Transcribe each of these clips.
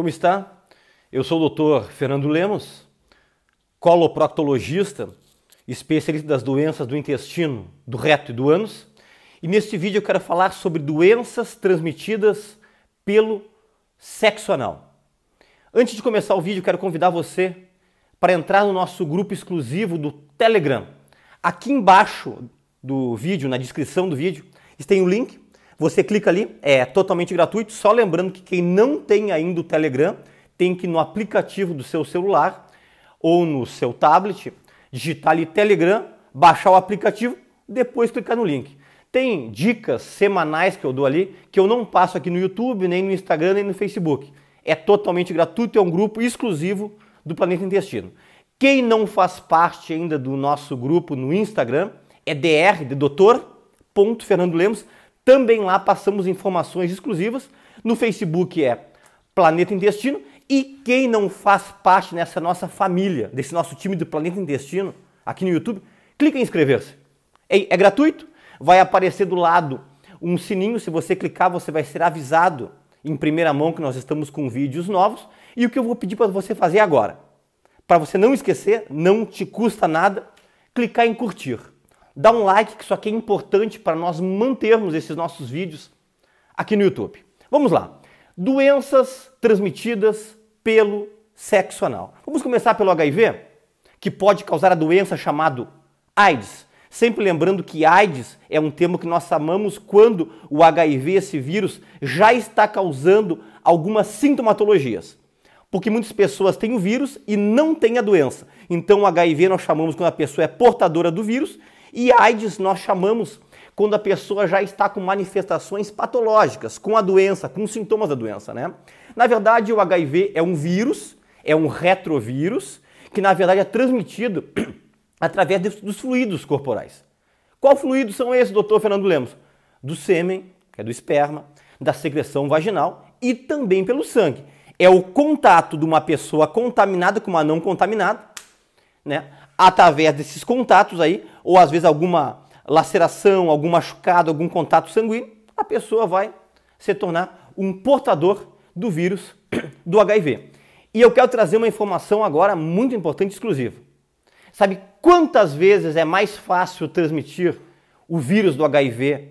Como está? Eu sou o Dr. Fernando Lemos, coloproctologista, especialista das doenças do intestino, do reto e do ânus. E neste vídeo eu quero falar sobre doenças transmitidas pelo sexo anal. Antes de começar o vídeo, quero convidar você para entrar no nosso grupo exclusivo do Telegram. Aqui embaixo do vídeo, na descrição do vídeo, tem o um link você clica ali, é totalmente gratuito. Só lembrando que quem não tem ainda o Telegram tem que no aplicativo do seu celular ou no seu tablet digitar ali Telegram, baixar o aplicativo, depois clicar no link. Tem dicas semanais que eu dou ali que eu não passo aqui no YouTube, nem no Instagram, nem no Facebook. É totalmente gratuito, é um grupo exclusivo do Planeta Intestino. Quem não faz parte ainda do nosso grupo no Instagram é dr, de doutor, ponto Fernando Lemos. Também lá passamos informações exclusivas. No Facebook é Planeta Intestino. E quem não faz parte dessa nossa família, desse nosso time do Planeta Intestino, aqui no YouTube, clica em inscrever-se. É, é gratuito, vai aparecer do lado um sininho. Se você clicar, você vai ser avisado em primeira mão que nós estamos com vídeos novos. E o que eu vou pedir para você fazer agora? Para você não esquecer, não te custa nada clicar em curtir. Dá um like, que isso aqui é importante para nós mantermos esses nossos vídeos aqui no YouTube. Vamos lá. Doenças transmitidas pelo sexo anal. Vamos começar pelo HIV, que pode causar a doença chamada AIDS. Sempre lembrando que AIDS é um termo que nós chamamos quando o HIV, esse vírus, já está causando algumas sintomatologias. Porque muitas pessoas têm o vírus e não têm a doença. Então, o HIV nós chamamos quando a pessoa é portadora do vírus e AIDS nós chamamos quando a pessoa já está com manifestações patológicas, com a doença, com os sintomas da doença, né? Na verdade, o HIV é um vírus, é um retrovírus, que na verdade é transmitido através dos fluidos corporais. Qual fluidos são esses, doutor Fernando Lemos? Do sêmen, que é do esperma, da secreção vaginal e também pelo sangue. É o contato de uma pessoa contaminada com uma não contaminada, né? Através desses contatos aí, ou às vezes alguma laceração, algum machucado, algum contato sanguíneo, a pessoa vai se tornar um portador do vírus do HIV. E eu quero trazer uma informação agora muito importante, exclusiva. Sabe quantas vezes é mais fácil transmitir o vírus do HIV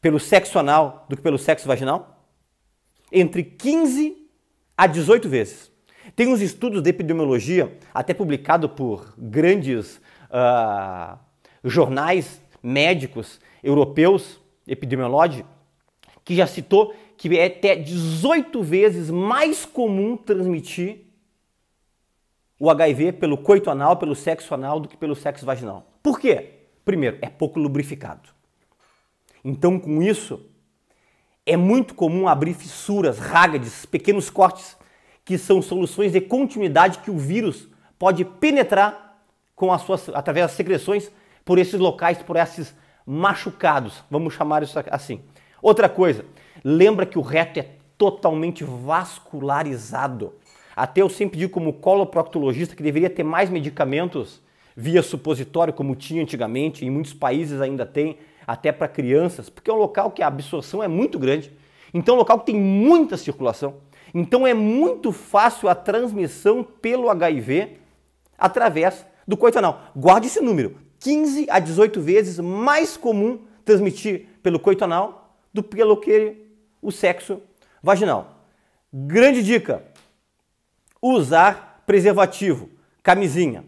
pelo sexo anal do que pelo sexo vaginal? Entre 15 a 18 vezes. Tem uns estudos de epidemiologia, até publicado por grandes uh, jornais médicos europeus, epidemiológicos, que já citou que é até 18 vezes mais comum transmitir o HIV pelo coito anal, pelo sexo anal, do que pelo sexo vaginal. Por quê? Primeiro, é pouco lubrificado. Então, com isso, é muito comum abrir fissuras, rágades, pequenos cortes, que são soluções de continuidade que o vírus pode penetrar com as suas, através das secreções por esses locais, por esses machucados, vamos chamar isso assim. Outra coisa, lembra que o reto é totalmente vascularizado. Até eu sempre digo como coloproctologista que deveria ter mais medicamentos via supositório, como tinha antigamente, em muitos países ainda tem, até para crianças, porque é um local que a absorção é muito grande. Então, é um local que tem muita circulação. Então, é muito fácil a transmissão pelo HIV através do coito anal. Guarde esse número, 15 a 18 vezes mais comum transmitir pelo coito anal do que pelo que o sexo vaginal. Grande dica: usar preservativo, camisinha.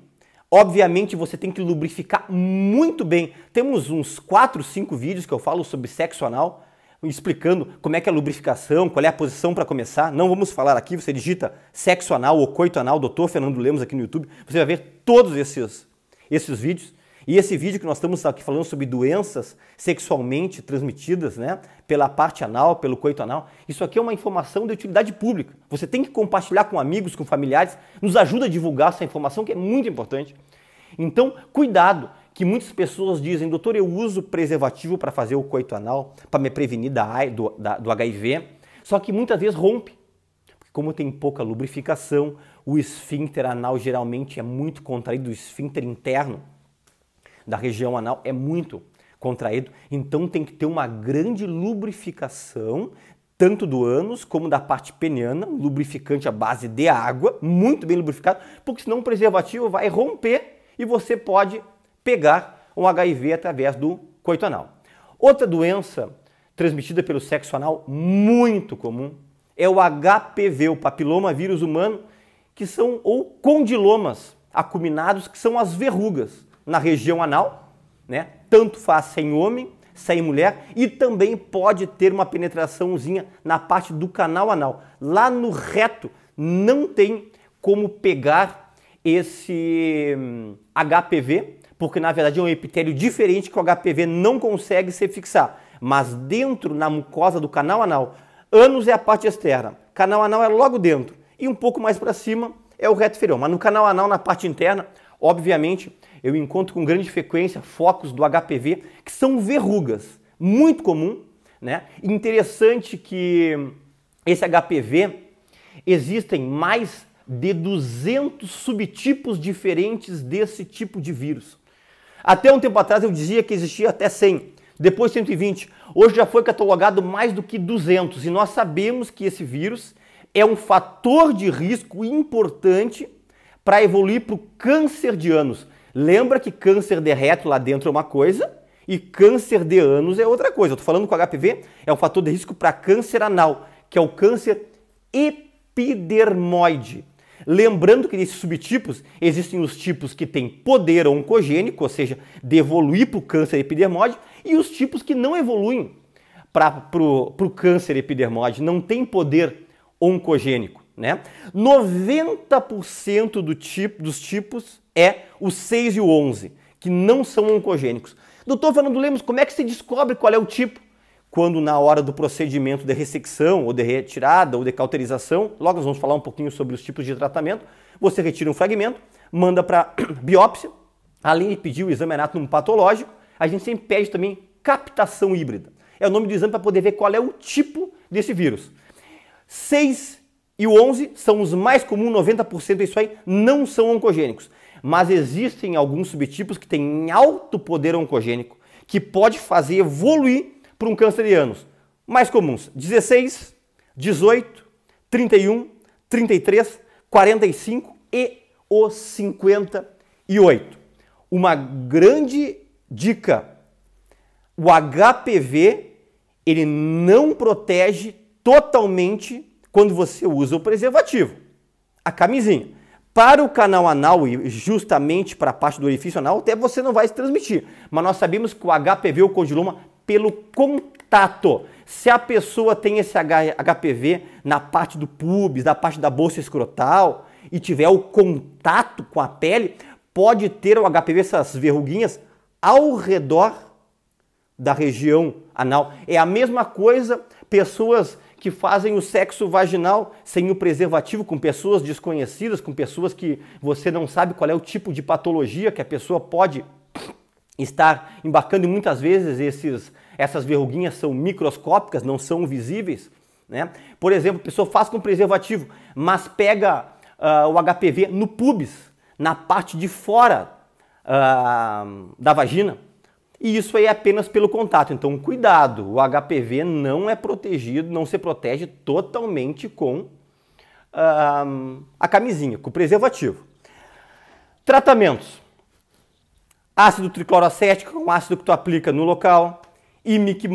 Obviamente você tem que lubrificar muito bem. Temos uns 4, 5 vídeos que eu falo sobre sexo anal, explicando como é que é a lubrificação, qual é a posição para começar. Não vamos falar aqui, você digita sexo anal ou coito anal, doutor Fernando Lemos aqui no YouTube, você vai ver todos esses, esses vídeos. E esse vídeo que nós estamos aqui falando sobre doenças sexualmente transmitidas, né, pela parte anal, pelo coito anal, isso aqui é uma informação de utilidade pública. Você tem que compartilhar com amigos, com familiares, nos ajuda a divulgar essa informação que é muito importante. Então, cuidado, que muitas pessoas dizem, doutor, eu uso preservativo para fazer o coito anal, para me prevenir da, do, da, do HIV, só que muitas vezes rompe. Porque como tem pouca lubrificação, o esfíncter anal geralmente é muito contraído, o esfíncter interno, da região anal é muito contraído, então tem que ter uma grande lubrificação tanto do ânus como da parte peniana, um lubrificante à base de água, muito bem lubrificado, porque senão o preservativo vai romper e você pode pegar um HIV através do coito anal. Outra doença transmitida pelo sexo anal muito comum é o HPV, o papiloma vírus humano, que são ou condilomas acuminados, que são as verrugas na região anal, né? Tanto faz sem homem, sem mulher e também pode ter uma penetraçãozinha na parte do canal anal. Lá no reto não tem como pegar esse HPV, hum, porque na verdade é um epitélio diferente que o HPV não consegue se fixar. Mas dentro na mucosa do canal anal, ânus é a parte externa, canal anal é logo dentro e um pouco mais para cima é o reto inferior. Mas no canal anal, na parte interna, obviamente, eu encontro com grande frequência focos do HPV que são verrugas, muito comum, né? Interessante que esse HPV existem mais de 200 subtipos diferentes desse tipo de vírus. Até um tempo atrás eu dizia que existia até 100, depois 120. Hoje já foi catalogado mais do que 200 e nós sabemos que esse vírus é um fator de risco importante para evoluir para o câncer de ânus. Lembra que câncer de reto lá dentro é uma coisa e câncer de ânus é outra coisa. Eu estou falando com o HPV é um fator de risco para câncer anal, que é o câncer epidermoide. Lembrando que nesses subtipos existem os tipos que têm poder oncogênico, ou seja, de evoluir para o câncer epidermoide, e os tipos que não evoluem para o câncer epidermoide, não tem poder oncogênico. Né? 90% do tipo, dos tipos é o 6 e o 11, que não são oncogênicos. Doutor Fernando Lemos, como é que se descobre qual é o tipo? Quando na hora do procedimento de ressecção, ou de retirada, ou de cauterização, logo nós vamos falar um pouquinho sobre os tipos de tratamento, você retira um fragmento, manda para biópsia, além de pedir o exame num patológico, a gente sempre pede também captação híbrida. É o nome do exame para poder ver qual é o tipo desse vírus. 6 e o 11 são os mais comuns, 90% disso é aí não são oncogênicos mas existem alguns subtipos que têm alto poder oncogênico que pode fazer evoluir para um câncer de ânus. Mais comuns: 16, 18, 31, 33, 45 e os 58. Uma grande dica: o HPV ele não protege totalmente quando você usa o preservativo, a camisinha. Para o canal anal e justamente para a parte do orifício anal, até você não vai se transmitir. Mas nós sabemos que o HPV, ou condiloma, pelo contato. Se a pessoa tem esse HPV na parte do pubis, na parte da bolsa escrotal e tiver o contato com a pele, pode ter o HPV, essas verruguinhas, ao redor da região anal. É a mesma coisa pessoas que fazem o sexo vaginal sem o preservativo com pessoas desconhecidas, com pessoas que você não sabe qual é o tipo de patologia que a pessoa pode estar embarcando e muitas vezes esses, essas verruguinhas são microscópicas, não são visíveis. Né? Por exemplo, a pessoa faz com preservativo, mas pega uh, o HPV no pubis, na parte de fora uh, da vagina e isso aí é apenas pelo contato. Então, cuidado, o HPV não é protegido, não se protege totalmente com uh, a camisinha, com o preservativo. Tratamentos: ácido tricloroacético, um ácido que tu aplica no local, e Mic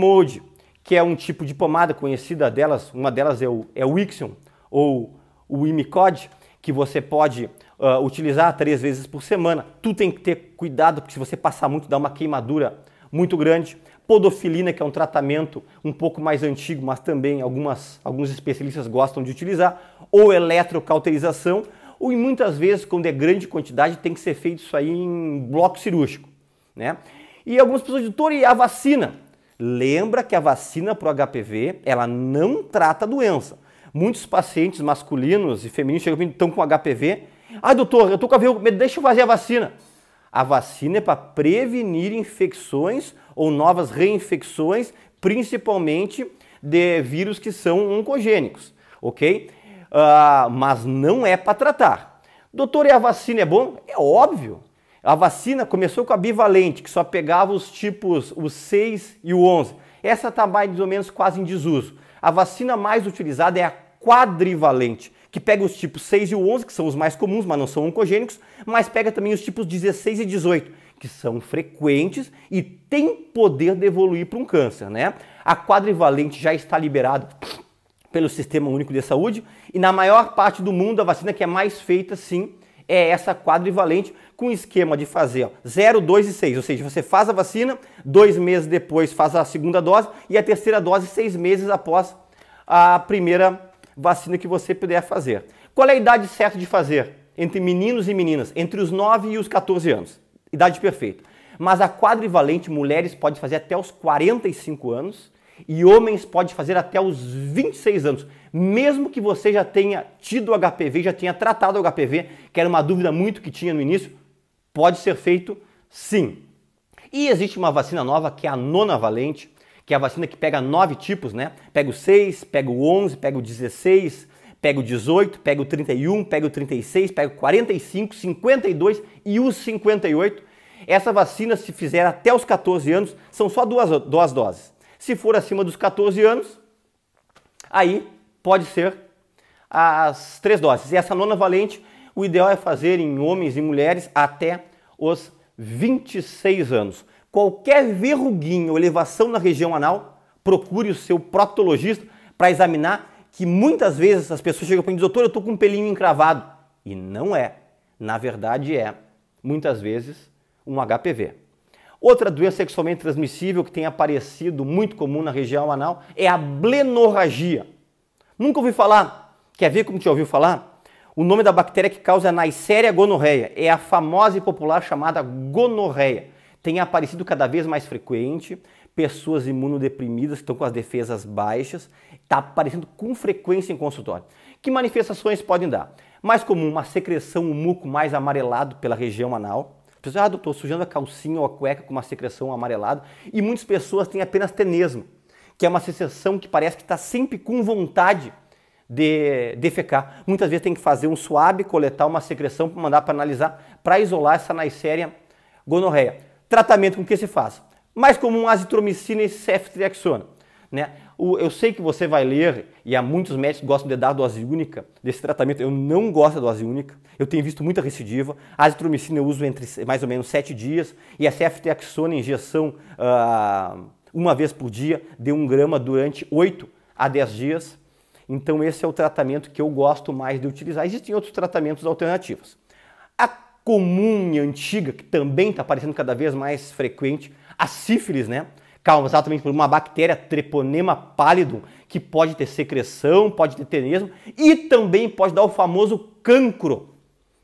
que é um tipo de pomada conhecida delas, uma delas é o, é Ixion ou o Imicode, que você pode uh, utilizar três vezes por semana. Tu tem que ter cuidado, porque se você passar muito, dá uma queimadura muito grande. Podofilina, que é um tratamento um pouco mais antigo, mas também algumas, alguns especialistas gostam de utilizar, ou eletrocauterização, ou muitas vezes, quando é grande quantidade, tem que ser feito isso aí em bloco cirúrgico. Né? E algumas pessoas dizem, doutor, e a vacina? Lembra que a vacina para o HPV, ela não trata a doença. Muitos pacientes masculinos e femininos chegam comigo estão com HPV. Ai, ah, doutor, eu tô com medo deixa eu fazer a vacina. A vacina é para prevenir infecções ou novas reinfecções, principalmente de vírus que são oncogênicos, ok? Uh, mas não é para tratar. Doutor, e a vacina é bom? É óbvio. A vacina começou com a bivalente, que só pegava os tipos, os 6 e o 11. Essa está mais ou menos quase em desuso. A vacina mais utilizada é a quadrivalente, que pega os tipos 6 e 11, que são os mais comuns, mas não são oncogênicos, mas pega também os tipos 16 e 18, que são frequentes e têm poder de evoluir para um câncer, né? A quadrivalente já está liberada pelo Sistema Único de Saúde e na maior parte do mundo a vacina que é mais feita, sim, é essa quadrivalente com esquema de fazer ó, 0, 2 e 6. Ou seja, você faz a vacina, dois meses depois faz a segunda dose e a terceira dose seis meses após a primeira vacina que você puder fazer. Qual é a idade certa de fazer entre meninos e meninas? Entre os 9 e os 14 anos. Idade perfeita. Mas a quadrivalente mulheres pode fazer até os 45 anos e homens pode fazer até os 26 anos, mesmo que você já tenha tido HPV, já tenha tratado HPV, que era uma dúvida muito que tinha no início, pode ser feito sim. E existe uma vacina nova que é a nona valente, que é a vacina que pega nove tipos, né? Pega o 6, pega o 11, pega o 16, pega o 18, pega o 31, pega o 36, pega o 45, 52 e os 58. Essa vacina, se fizer até os 14 anos, são só duas, duas doses. Se for acima dos 14 anos, aí pode ser as três doses. E essa nona valente, o ideal é fazer em homens e mulheres até os 26 anos. Qualquer verruguinha ou elevação na região anal, procure o seu proctologista para examinar que muitas vezes as pessoas chegam para mim e dizem, doutor, eu estou com um pelinho encravado. E não é. Na verdade é, muitas vezes, um HPV. Outra doença sexualmente transmissível que tem aparecido muito comum na região anal é a blenorragia. Nunca ouvi falar? Quer ver como te ouviu falar? O nome da bactéria que causa a Neisseria gonorreia é a famosa e popular chamada gonorreia. Tem aparecido cada vez mais frequente, pessoas imunodeprimidas que estão com as defesas baixas, está aparecendo com frequência em consultório. Que manifestações podem dar? Mais comum, uma secreção, um muco mais amarelado pela região anal, pessoas, ah, doutor, sujando a calcinha ou a cueca com uma secreção amarelada. E muitas pessoas têm apenas tenesmo, que é uma secreção que parece que está sempre com vontade de defecar. Muitas vezes tem que fazer um suave, coletar uma secreção para mandar para analisar, para isolar essa Neisseria gonorreia. Tratamento com o que se faz? Mais comum, azitromicina e ceftriaxona. Né? eu sei que você vai ler, e há muitos médicos gostam de dar dose única desse tratamento. Eu não gosto da dose única. Eu tenho visto muita recidiva. A azitromicina eu uso entre mais ou menos 7 dias. E a ceftriaxona, injeção ah, uma vez por dia, de 1 grama durante 8 a 10 dias. Então esse é o tratamento que eu gosto mais de utilizar. Existem outros tratamentos alternativos. A comum e antiga, que também está aparecendo cada vez mais frequente, a sífilis, né? exatamente por uma bactéria Treponema pallidum, que pode ter secreção, pode ter tenesmo e também pode dar o famoso cancro,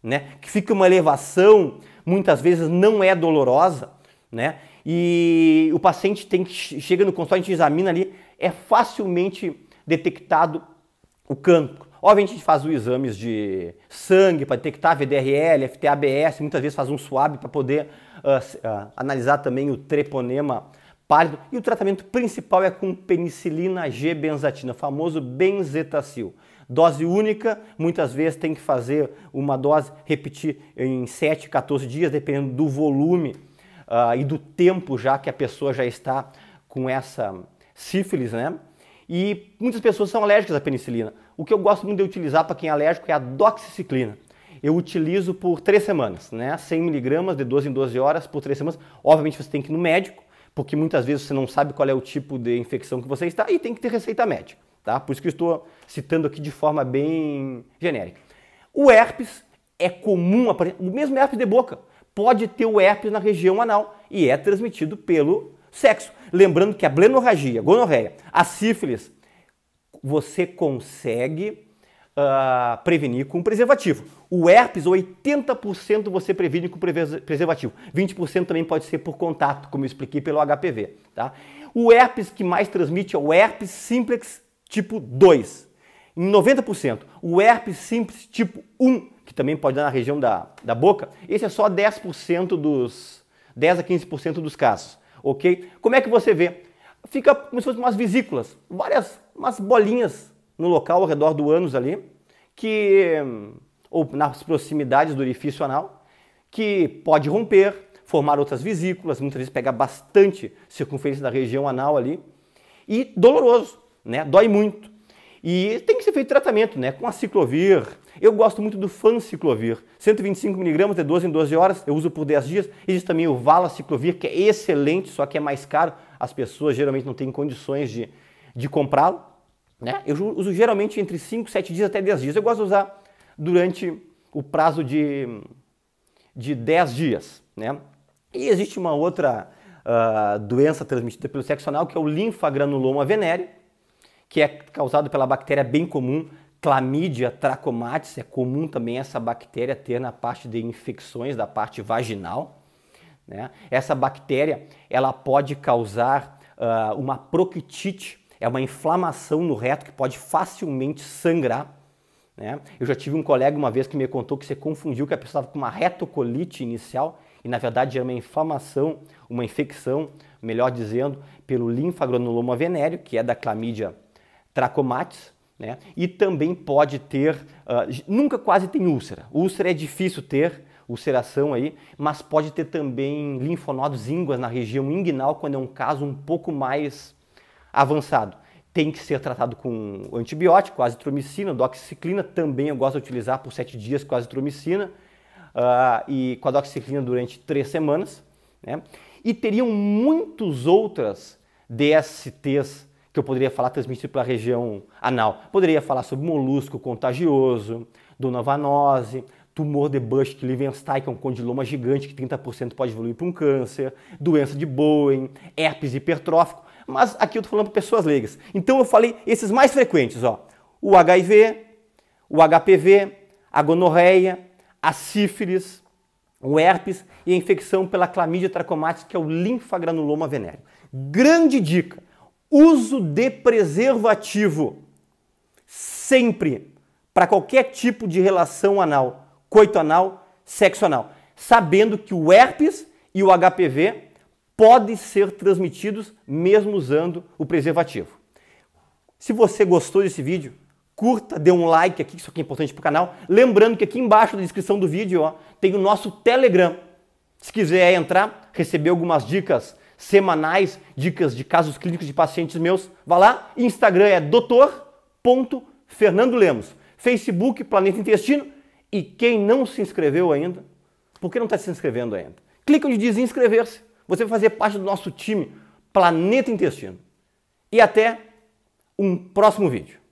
né? Que fica uma elevação, muitas vezes não é dolorosa, né? E o paciente tem que chega no consultório, a gente examina ali, é facilmente detectado o cancro. Obviamente a gente faz os exames de sangue para detectar VDRL, FTABS, muitas vezes faz um swab para poder uh, uh, analisar também o treponema pálido e o tratamento principal é com penicilina G-benzatina, famoso benzetacil. Dose única, muitas vezes tem que fazer uma dose, repetir em 7, 14 dias, dependendo do volume uh, e do tempo já que a pessoa já está com essa sífilis, né? E muitas pessoas são alérgicas à penicilina. O que eu gosto muito de utilizar para quem é alérgico é a doxiciclina eu utilizo por três semanas, né? 100 miligramas de 12 em 12 horas por três semanas. Obviamente você tem que ir no médico, porque muitas vezes você não sabe qual é o tipo de infecção que você está e tem que ter receita médica, tá? Por isso que eu estou citando aqui de forma bem genérica. O herpes é comum, o mesmo herpes de boca pode ter o herpes na região anal e é transmitido pelo sexo. Lembrando que a blenorragia, gonorreia, a sífilis, você consegue uh, prevenir com preservativo. O herpes, 80% você previne com preservativo. 20% também pode ser por contato, como eu expliquei pelo HPV. Tá? O herpes que mais transmite é o herpes simplex tipo 2, em 90%. O herpes simples tipo 1, que também pode dar na região da, da boca, esse é só 10% dos 10 a 15% dos casos, OK? Como é que você vê? Fica como se fossem umas vesículas, várias umas bolinhas no local ao redor do ânus ali, que ou nas proximidades do orifício anal, que pode romper, formar outras vesículas, muitas vezes pegar bastante circunferência da região anal ali, e doloroso, né? Dói muito. E tem que ser feito tratamento, né? Com a ciclovir. Eu gosto muito do fanciclovir. 125mg de 12 em 12 horas, eu uso por 10 dias. Existe também o valaciclovir, que é excelente, só que é mais caro. As pessoas geralmente não têm condições de, de comprá-lo. Né? Eu uso geralmente entre 5, 7 dias até 10 dias. Eu gosto de usar durante o prazo de, de 10 dias. Né? E existe uma outra uh, doença transmitida pelo sexo anal, que é o linfagranuloma venéreo, que é causado pela bactéria bem comum clamídia trachomatis. É comum também essa bactéria ter na parte de infecções da parte vaginal. Né? Essa bactéria ela pode causar uh, uma proctite é uma inflamação no reto que pode facilmente sangrar. Né? Eu já tive um colega uma vez que me contou que você confundiu que a pessoa estava com uma retocolite inicial e na verdade era uma inflamação, uma infecção, melhor dizendo, pelo linfagranuloma venéreo, que é da clamídia trachomatis, né? E também pode ter, uh, nunca quase tem úlcera. Úlcera é difícil ter, ulceração aí, mas pode ter também linfonodos ínguas na região inguinal quando é um caso um pouco mais avançado. Tem que ser tratado com antibiótico, azitromicina, doxiciclina também eu gosto de utilizar por 7 dias com azitromicina uh, e com a doxiciclina durante 3 semanas. Né? E teriam muitas outras DSTs que eu poderia falar transmitido pela região anal. Poderia falar sobre molusco contagioso, dona vanose, tumor de Bush, que Lievenstein, que é um condiloma gigante que 30% pode evoluir para um câncer, doença de Bowen, herpes hipertrófico, mas aqui eu estou falando para pessoas leigas. Então eu falei esses mais frequentes, ó, o HIV, o HPV, a gonorreia, a sífilis, o herpes e a infecção pela clamídia tracomática, que é o linfagranuloma venéreo. Grande dica, uso de preservativo sempre para qualquer tipo de relação anal coito anal, sexo anal, sabendo que o herpes e o HPV podem ser transmitidos mesmo usando o preservativo. Se você gostou desse vídeo, curta, dê um like aqui, isso aqui é importante para o canal. Lembrando que aqui embaixo na descrição do vídeo ó, tem o nosso Telegram. Se quiser entrar, receber algumas dicas semanais, dicas de casos clínicos de pacientes meus, vá lá. Instagram é doutor.fernandolemos. Lemos. Facebook, Planeta Intestino e quem não se inscreveu ainda, por que não está se inscrevendo ainda? Clica onde diz inscrever-se. Você vai fazer parte do nosso time Planeta Intestino. E até um próximo vídeo.